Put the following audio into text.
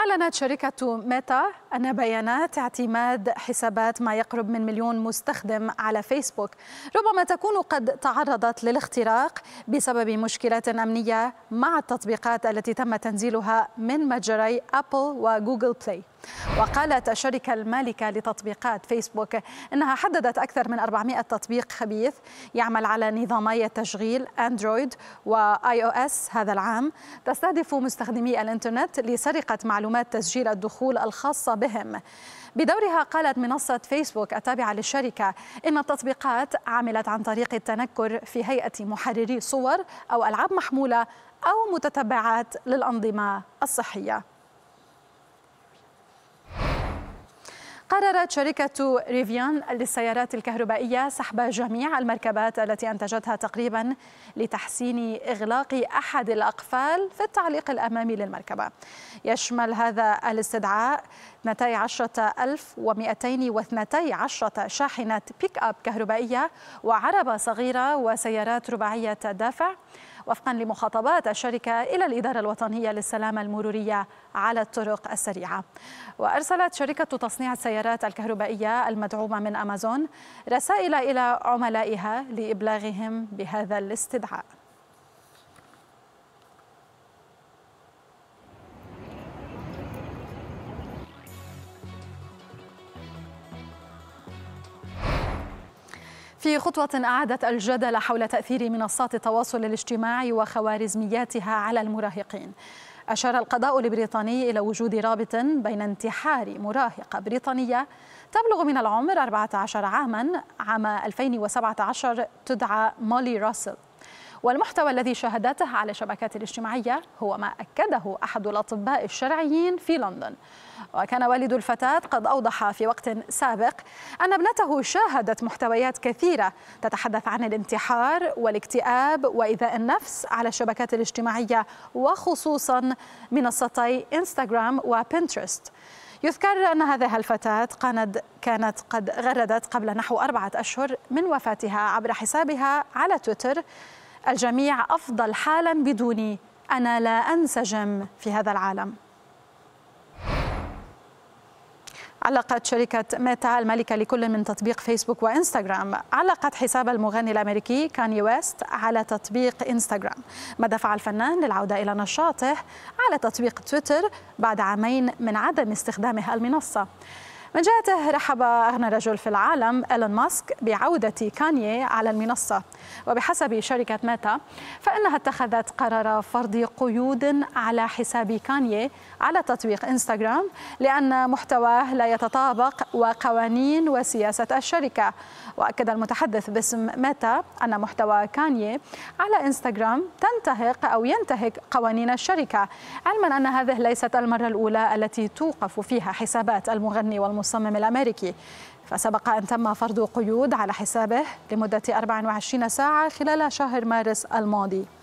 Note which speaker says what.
Speaker 1: أعلنت شركة ميتا أن بيانات اعتماد حسابات ما يقرب من مليون مستخدم على فيسبوك ربما تكون قد تعرضت للاختراق بسبب مشكلات أمنية مع التطبيقات التي تم تنزيلها من متجري أبل وجوجل بلاي وقالت الشركة المالكة لتطبيقات فيسبوك أنها حددت أكثر من 400 تطبيق خبيث يعمل على نظامي التشغيل أندرويد وآي أو إس هذا العام تستهدف مستخدمي الإنترنت لسرقة معلومات تسجيل الدخول الخاصة بهم بدورها قالت منصة فيسبوك التابعة للشركة إن التطبيقات عملت عن طريق التنكر في هيئة محرري صور أو ألعاب محمولة أو متتبعات للأنظمة الصحية قررت شركة ريفيان للسيارات الكهربائية سحب جميع المركبات التي أنتجتها تقريبا لتحسين إغلاق أحد الأقفال في التعليق الأمامي للمركبة يشمل هذا الاستدعاء 12212 شاحنة بيك أب كهربائية وعربة صغيرة وسيارات رباعية دافع وفقا لمخاطبات الشركة إلى الإدارة الوطنية للسلامة المرورية على الطرق السريعة وأرسلت شركة تصنيع السيارات الكهربائية المدعومة من أمازون رسائل إلى عملائها لإبلاغهم بهذا الاستدعاء في خطوة أعادت الجدل حول تأثير منصات التواصل الاجتماعي وخوارزمياتها على المراهقين. أشار القضاء البريطاني إلى وجود رابط بين انتحار مراهقة بريطانية تبلغ من العمر 14 عاما عام 2017 تدعى مولي راسل والمحتوى الذي شاهدته على الشبكات الاجتماعية هو ما أكده أحد الأطباء الشرعيين في لندن وكان والد الفتاة قد أوضح في وقت سابق أن ابنته شاهدت محتويات كثيرة تتحدث عن الانتحار والاكتئاب وإيذاء النفس على الشبكات الاجتماعية وخصوصا منصتي إنستغرام وبنترست يذكر أن هذه الفتاة كانت قد غردت قبل نحو أربعة أشهر من وفاتها عبر حسابها على تويتر الجميع أفضل حالا بدوني أنا لا أنسجم في هذا العالم علقت شركة ميتا المالكة لكل من تطبيق فيسبوك وإنستغرام علقت حساب المغني الأمريكي كاني ويست على تطبيق إنستغرام ما دفع الفنان للعودة إلى نشاطه على تطبيق تويتر بعد عامين من عدم استخدامه المنصة من جهته رحب أغنى رجل في العالم إيلون ماسك بعودة كانية على المنصة وبحسب شركة ميتا فإنها اتخذت قرار فرض قيود على حساب كانية على تطبيق إنستغرام لأن محتواه لا يتطابق وقوانين وسياسة الشركة وأكد المتحدث باسم ميتا أن محتوى كانية على إنستغرام تنتهك أو ينتهك قوانين الشركة علما أن هذه ليست المرة الأولى التي توقف فيها حسابات المغني والمغني المصمم الأمريكي فسبق أن تم فرض قيود على حسابه لمدة 24 ساعة خلال شهر مارس الماضي